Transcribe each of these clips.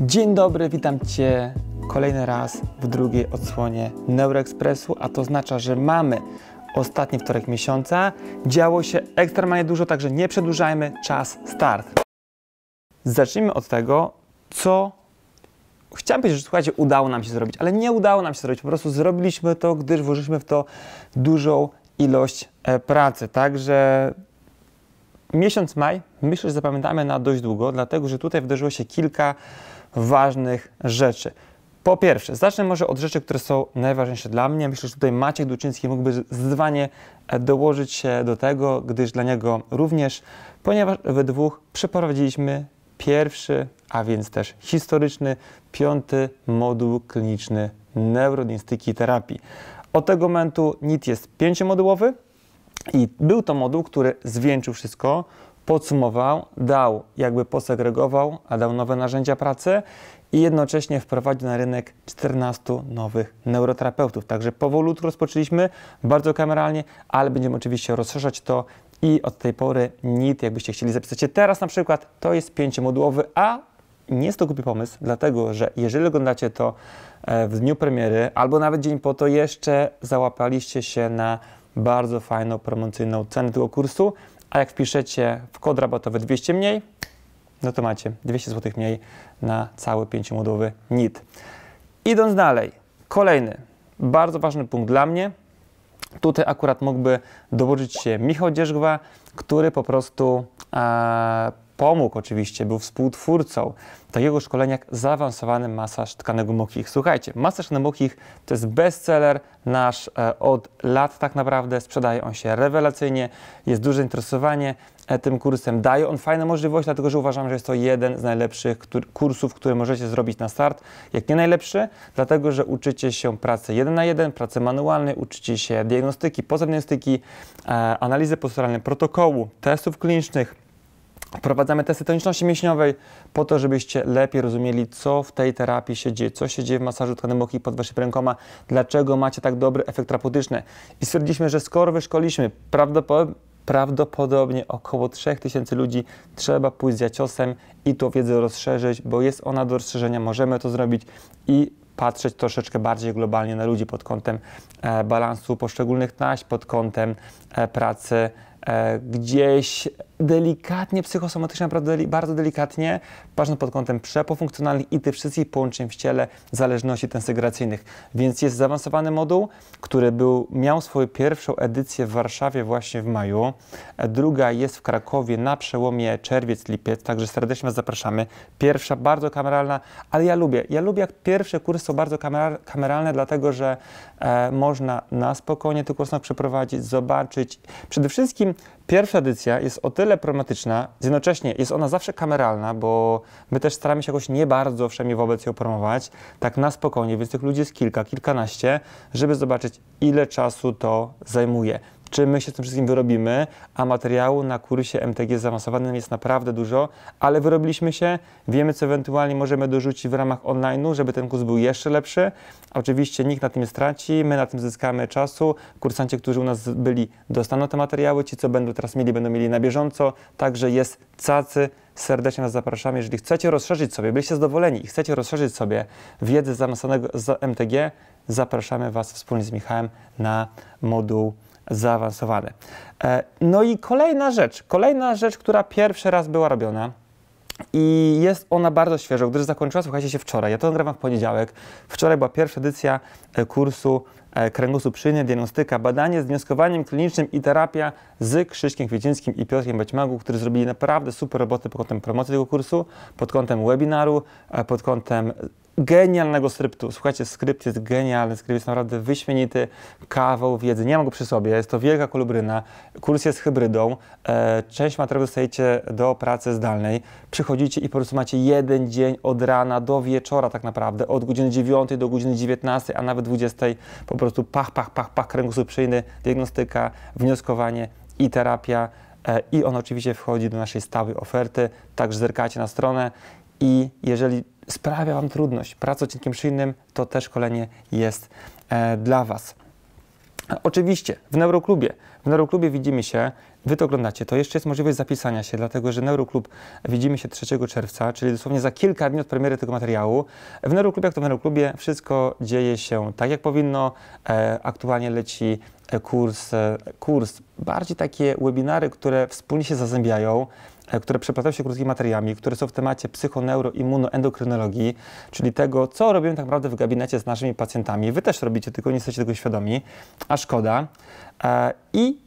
Dzień dobry, witam Cię kolejny raz w drugiej odsłonie Neuroexpressu, a to oznacza, że mamy ostatni wtorek miesiąca. Działo się ekstremalnie dużo, także nie przedłużajmy, czas start. Zacznijmy od tego, co chciałem powiedzieć, że słuchajcie, udało nam się zrobić, ale nie udało nam się zrobić, po prostu zrobiliśmy to, gdyż włożyliśmy w to dużą ilość e, pracy, także miesiąc maj myślę, że zapamiętamy na dość długo, dlatego że tutaj wydarzyło się kilka ważnych rzeczy. Po pierwsze, zacznę może od rzeczy, które są najważniejsze dla mnie. Myślę, że tutaj Maciek Duczyński mógłby zdecydowanie e, dołożyć się do tego, gdyż dla niego również, ponieważ we dwóch przeprowadziliśmy pierwszy, a więc też historyczny, piąty moduł kliniczny i terapii. Od tego momentu NIT jest pięciomodułowy i był to moduł, który zwieńczył wszystko, podsumował, dał, jakby posegregował, a dał nowe narzędzia pracy i jednocześnie wprowadził na rynek 14 nowych neuroterapeutów. Także powolutku rozpoczęliśmy, bardzo kameralnie, ale będziemy oczywiście rozszerzać to i od tej pory NIT, jakbyście chcieli zapisać się teraz na przykład, to jest pięciomodułowy, a nie jest to głupi pomysł, dlatego że jeżeli oglądacie to e, w dniu premiery albo nawet dzień po to, jeszcze załapaliście się na bardzo fajną promocyjną cenę tego kursu a jak wpiszecie w kod rabatowy 200 mniej, no to macie 200 zł mniej na cały 5-modułowy NIT. Idąc dalej, kolejny bardzo ważny punkt dla mnie. Tutaj akurat mógłby dołożyć się Michał Dzierzgwa, który po prostu pomógł oczywiście, był współtwórcą takiego szkolenia jak zaawansowany masaż tkanego mokich. Słuchajcie, masaż na mokich to jest bestseller nasz e, od lat tak naprawdę, sprzedaje on się rewelacyjnie, jest duże zainteresowanie e, tym kursem, daje on fajne możliwości, dlatego że uważam, że jest to jeden z najlepszych kursów, które możecie zrobić na start, jak nie najlepszy, dlatego że uczycie się pracy jeden na jeden, pracy manualnej, uczycie się diagnostyki, pozadiagnostyki, e, analizy posturalnej protokołu, testów klinicznych, Wprowadzamy testy toniczności mięśniowej po to, żebyście lepiej rozumieli, co w tej terapii się dzieje, co się dzieje w masażu tkanem boki pod waszymi rękoma, dlaczego macie tak dobry efekt terapeutyczny. I stwierdziliśmy, że skoro wyszkoliliśmy prawdopodobnie około 3000 ludzi trzeba pójść z ciosem i tą wiedzę rozszerzyć, bo jest ona do rozszerzenia, możemy to zrobić i patrzeć troszeczkę bardziej globalnie na ludzi pod kątem e, balansu poszczególnych naś, pod kątem e, pracy e, gdzieś delikatnie psychosomatycznie, naprawdę bardzo delikatnie, patrząc pod kątem przepływ funkcjonalnych i tych wszystkich połączeń w ciele zależności tensygracyjnych. Więc jest zaawansowany moduł, który był, miał swoją pierwszą edycję w Warszawie właśnie w maju. E, druga jest w Krakowie na przełomie czerwiec-lipiec, także serdecznie Was zapraszamy. Pierwsza bardzo kameralna, ale ja lubię. Ja lubię, jak pierwsze kursy są bardzo kameralne, dlatego że e, można na spokojnie tych kursach przeprowadzić, zobaczyć. Przede wszystkim Pierwsza edycja jest o tyle problematyczna, jednocześnie jest ona zawsze kameralna, bo my też staramy się jakoś nie bardzo wszędzie wobec ją promować, tak na spokojnie, więc tych ludzi jest kilka, kilkanaście, żeby zobaczyć ile czasu to zajmuje czy my się z tym wszystkim wyrobimy, a materiału na kursie MTG zaawansowanym jest naprawdę dużo, ale wyrobiliśmy się, wiemy co ewentualnie możemy dorzucić w ramach online'u, żeby ten kurs był jeszcze lepszy. Oczywiście nikt na tym nie straci, my na tym zyskamy czasu, kursanci, którzy u nas byli dostaną te materiały, ci co będą teraz mieli, będą mieli na bieżąco, także jest cacy, serdecznie Was zapraszamy. Jeżeli chcecie rozszerzyć sobie, byliście zadowoleni i chcecie rozszerzyć sobie wiedzę zaawansowanego z MTG, zapraszamy Was wspólnie z Michałem na moduł zaawansowane. No i kolejna rzecz, kolejna rzecz, która pierwszy raz była robiona, i jest ona bardzo świeża, gdyż zakończyła, słuchajcie, się wczoraj. Ja to nagrywam w poniedziałek. Wczoraj była pierwsza edycja e, kursu e, kręgosłup szyjny, diagnostyka, badanie z wnioskowaniem klinicznym i terapia z Krzyśkiem Kwiecińskim i Piotrkiem Baćmagu, którzy zrobili naprawdę super roboty pod kątem promocji tego kursu, pod kątem webinaru, e, pod kątem genialnego skryptu. Słuchajcie, skrypt jest genialny, skrypt jest naprawdę wyśmienity kawał wiedzy. Nie mam go przy sobie, jest to wielka kolubryna. Kurs jest hybrydą. E, część materiału dostajecie do pracy zdalnej. Przychodzicie i po prostu macie jeden dzień od rana do wieczora tak naprawdę, od godziny 9 do godziny 19, a nawet 20. Po prostu pach, pach, pach, pach, kręgosłup szyjny, diagnostyka, wnioskowanie i terapia. E, I on oczywiście wchodzi do naszej stałej oferty, także zerkacie na stronę i jeżeli sprawia Wam trudność praca odcinkiem szyjnym, to te szkolenie jest e, dla Was. Oczywiście w Neuroklubie. W Neuroklubie widzimy się Wy to oglądacie, to jeszcze jest możliwość zapisania się, dlatego że Neuroklub widzimy się 3 czerwca, czyli dosłownie za kilka dni od premiery tego materiału. W Neuroklubie, jak to w Neuroklubie, wszystko dzieje się tak, jak powinno. E, aktualnie leci e, kurs, e, kurs, bardziej takie webinary, które wspólnie się zazębiają, e, które przeplatają się krótkimi materiałami, które są w temacie psychoneuroimmunoendokrynologii, czyli tego, co robimy tak naprawdę w gabinecie z naszymi pacjentami. Wy też robicie, tylko nie jesteście tego świadomi, a szkoda. I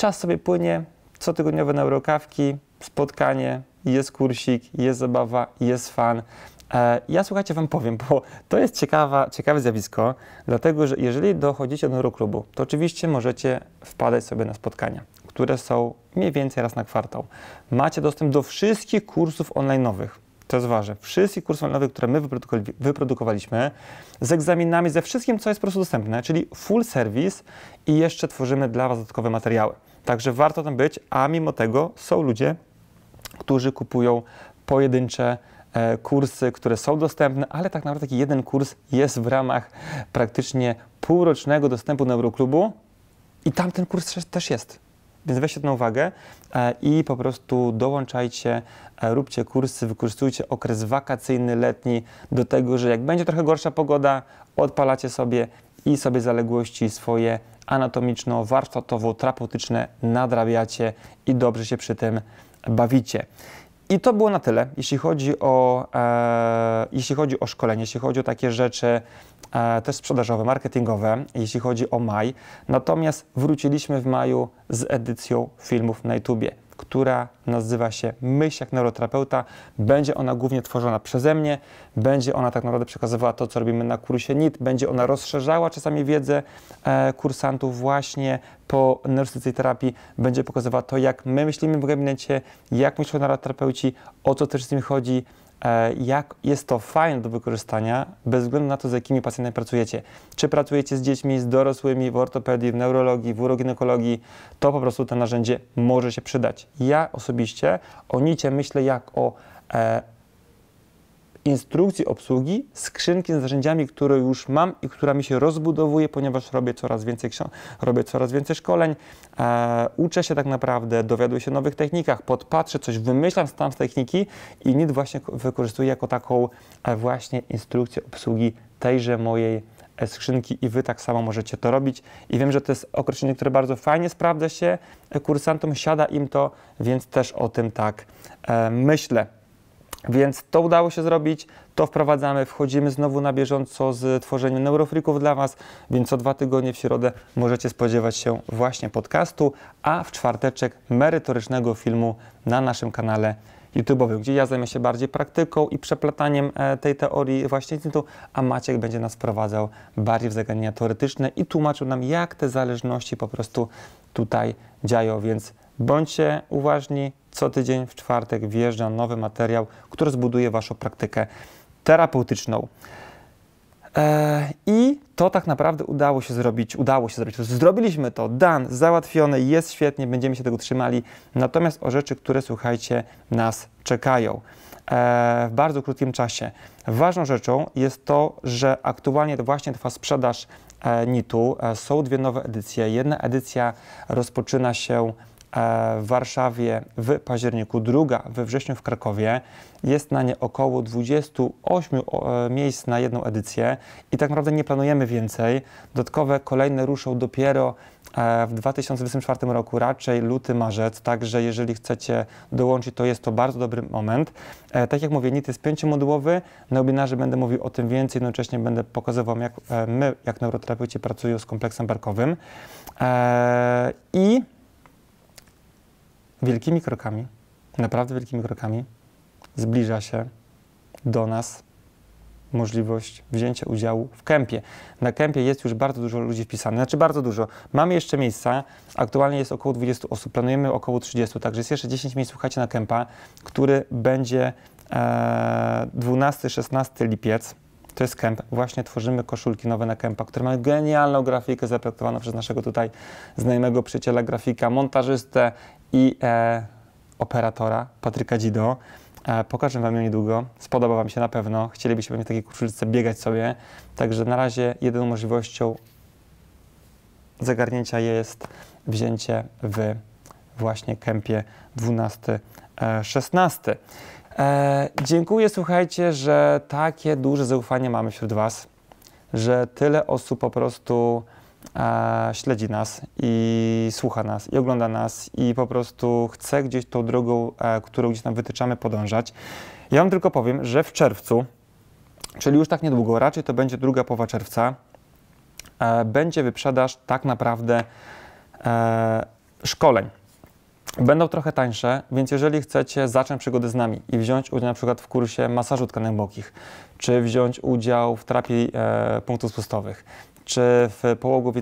Czas sobie płynie, cotygodniowe neurokawki, spotkanie, jest kursik, jest zabawa, jest fan. E, ja słuchajcie, Wam powiem, bo to jest ciekawa, ciekawe zjawisko, dlatego że jeżeli dochodzicie do neuroklubu, to oczywiście możecie wpadać sobie na spotkania, które są mniej więcej raz na kwartał. Macie dostęp do wszystkich kursów online'owych. To jest ważne. wszystkich kursów online'owe, które my wyprodukowaliśmy, z egzaminami, ze wszystkim, co jest po prostu dostępne, czyli full service i jeszcze tworzymy dla Was dodatkowe materiały. Także warto tam być, a mimo tego są ludzie, którzy kupują pojedyncze e, kursy, które są dostępne, ale tak naprawdę taki jeden kurs jest w ramach praktycznie półrocznego dostępu do Euroklubu i tam ten kurs też jest. Więc weźcie na uwagę e, i po prostu dołączajcie, e, róbcie kursy, wykorzystujcie okres wakacyjny, letni do tego, że jak będzie trochę gorsza pogoda, odpalacie sobie i sobie zaległości swoje anatomiczno-warsztatowo-terapeutyczne nadrabiacie i dobrze się przy tym bawicie. I to było na tyle, jeśli chodzi o, e, jeśli chodzi o szkolenie, jeśli chodzi o takie rzeczy e, też sprzedażowe, marketingowe, jeśli chodzi o maj. Natomiast wróciliśmy w maju z edycją filmów na YouTubie która nazywa się Myśl jak neuroterapeuta. Będzie ona głównie tworzona przeze mnie, będzie ona tak naprawdę przekazywała to, co robimy na kursie NIT, będzie ona rozszerzała czasami wiedzę e, kursantów właśnie po neurostycy terapii, będzie pokazywała to, jak my myślimy w gabinecie, jak myślą neuroterapeuci, o co też z nim chodzi, E, jak jest to fajne do wykorzystania, bez względu na to, z jakimi pacjentami pracujecie. Czy pracujecie z dziećmi, z dorosłymi, w ortopedii, w neurologii, w uroginekologii, to po prostu to narzędzie może się przydać. Ja osobiście o nicie myślę jak o e, instrukcji obsługi, skrzynki z narzędziami, które już mam i która mi się rozbudowuje, ponieważ robię coraz więcej, robię coraz więcej szkoleń, e, uczę się tak naprawdę, dowiaduję się o nowych technikach, podpatrzę coś, wymyślam tam z techniki i NIT właśnie wykorzystuję jako taką e, właśnie instrukcję obsługi tejże mojej e, skrzynki i Wy tak samo możecie to robić. I wiem, że to jest określenie, które bardzo fajnie sprawdza się e, kursantom, siada im to, więc też o tym tak e, myślę. Więc to udało się zrobić, to wprowadzamy, wchodzimy znowu na bieżąco z tworzeniem neurofrików dla Was, więc co dwa tygodnie w środę możecie spodziewać się właśnie podcastu, a w czwarteczek merytorycznego filmu na naszym kanale YouTube'owym, gdzie ja zajmę się bardziej praktyką i przeplataniem e, tej teorii właśnie instytutu, a Maciek będzie nas wprowadzał bardziej w zagadnienia teoretyczne i tłumaczył nam, jak te zależności po prostu tutaj działają, więc bądźcie uważni, co tydzień w czwartek wjeżdża nowy materiał, który zbuduje Waszą praktykę terapeutyczną. E, I to tak naprawdę udało się zrobić. Udało się zrobić. Zrobiliśmy to. Dan, załatwione, jest świetnie, będziemy się tego trzymali. Natomiast o rzeczy, które słuchajcie, nas czekają e, w bardzo krótkim czasie. Ważną rzeczą jest to, że aktualnie właśnie trwa sprzedaż e, NIT-u. Są dwie nowe edycje. Jedna edycja rozpoczyna się E, w Warszawie w październiku, druga we wrześniu w Krakowie. Jest na nie około 28 e, miejsc na jedną edycję i tak naprawdę nie planujemy więcej. Dodatkowe kolejne ruszą dopiero e, w 2024 roku, raczej luty, marzec, także jeżeli chcecie dołączyć, to jest to bardzo dobry moment. Tak jak mówię, NIT jest pięciomodułowy, na webinarze będę mówił o tym więcej, jednocześnie będę pokazywał, jak my, jak neuroterapeuci, pracują z kompleksem barkowym. I wielkimi krokami, naprawdę wielkimi krokami, zbliża się do nas możliwość wzięcia udziału w kempie. Na kempie jest już bardzo dużo ludzi wpisanych, znaczy bardzo dużo. Mamy jeszcze miejsca, aktualnie jest około 20 osób, planujemy około 30, także jest jeszcze 10 miejsc, słuchajcie, na kempa, który będzie 12-16 e, lipiec. To jest kemp. Właśnie tworzymy koszulki nowe na kempa, które mają genialną grafikę zaprojektowaną przez naszego tutaj znajomego przyjaciela grafika, montażystę i e, operatora Patryka Dido. E, pokażę Wam ją niedługo. Spodoba Wam się na pewno. Chcielibyście pewnie w takiej koszulce biegać sobie. Także na razie jedyną możliwością zagarnięcia jest wzięcie w właśnie kempie 12-16. E, dziękuję, słuchajcie, że takie duże zaufanie mamy wśród Was, że tyle osób po prostu e, śledzi nas i słucha nas i ogląda nas i po prostu chce gdzieś tą drogą, e, którą gdzieś nam wytyczamy, podążać. Ja Wam tylko powiem, że w czerwcu, czyli już tak niedługo, raczej to będzie druga połowa czerwca, e, będzie wyprzedaż tak naprawdę e, szkoleń Będą trochę tańsze, więc jeżeli chcecie zacząć przygodę z nami i wziąć udział na przykład w kursie masażu tkanek bokich, czy wziąć udział w terapii e, punktów spustowych, czy w połogu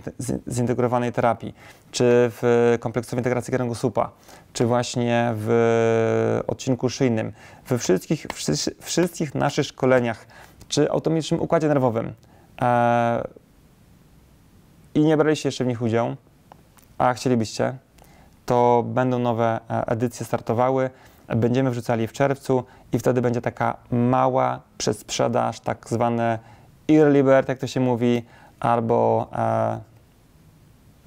zintegrowanej terapii, czy w kompleksowej integracji kręgu słupa, czy właśnie w odcinku szyjnym, we wszystkich, wszystkich naszych szkoleniach, czy automatycznym układzie nerwowym e, i nie braliście jeszcze w nich udziału, a chcielibyście, to będą nowe e, edycje startowały. Będziemy wrzucali w czerwcu i wtedy będzie taka mała przesprzedaż, tak zwane early bird, jak to się mówi, albo e,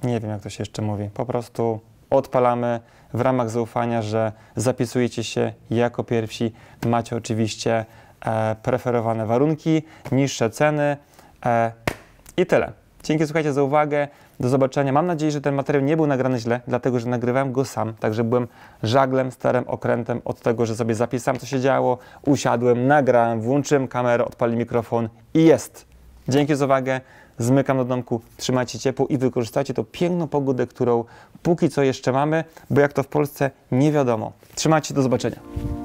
nie wiem, jak to się jeszcze mówi. Po prostu odpalamy w ramach zaufania, że zapisujecie się jako pierwsi. Macie oczywiście e, preferowane warunki, niższe ceny i tyle. Dzięki słuchajcie za uwagę, do zobaczenia. Mam nadzieję, że ten materiał nie był nagrany źle, dlatego że nagrywałem go sam, także byłem żaglem, sterem, okrętem od tego, że sobie zapisałem co się działo, usiadłem, nagrałem, włączyłem kamerę, odpalił mikrofon i jest. Dzięki za uwagę, zmykam do domku, trzymajcie ciepło i wykorzystajcie tą piękną pogodę, którą póki co jeszcze mamy, bo jak to w Polsce, nie wiadomo. Trzymajcie, do zobaczenia.